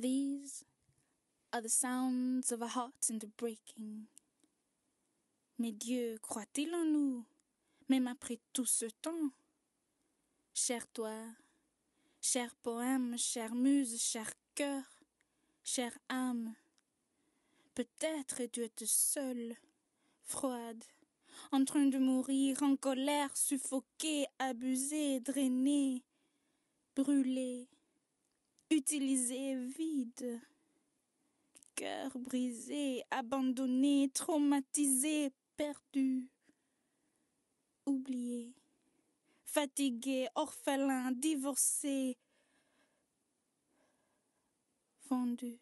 These are the sounds of a heart in the breaking. Mais Dieu croit-il en nous, même après tout ce temps? Cher toi, cher poème, cher muse, cher cœur, chère âme, peut-être tu es seule, froide, en train de mourir, en colère, suffoquée, abusée, drainée, brûlée utilisé vide. Cœur brisé, abandonné, traumatisé, perdu, oublié, fatigué, orphelin, divorcé, vendu.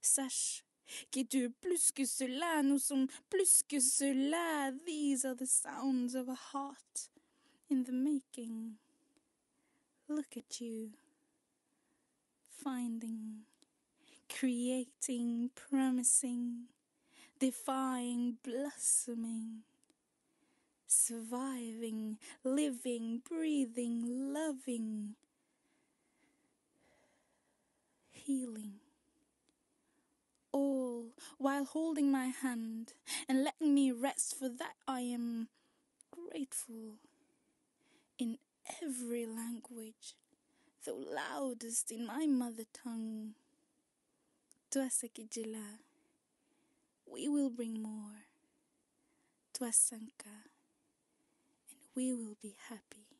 Sache que tu plus que cela, nous sommes plus que cela. These are the sounds of a heart in the making. Look at you. finding, creating, promising, defying, blossoming, surviving, living, breathing, loving, healing. All while holding my hand and letting me rest, for that I am grateful in every language so loudest in my mother tongue. Twasa Kijila, we will bring more. Twasanka, and we will be happy.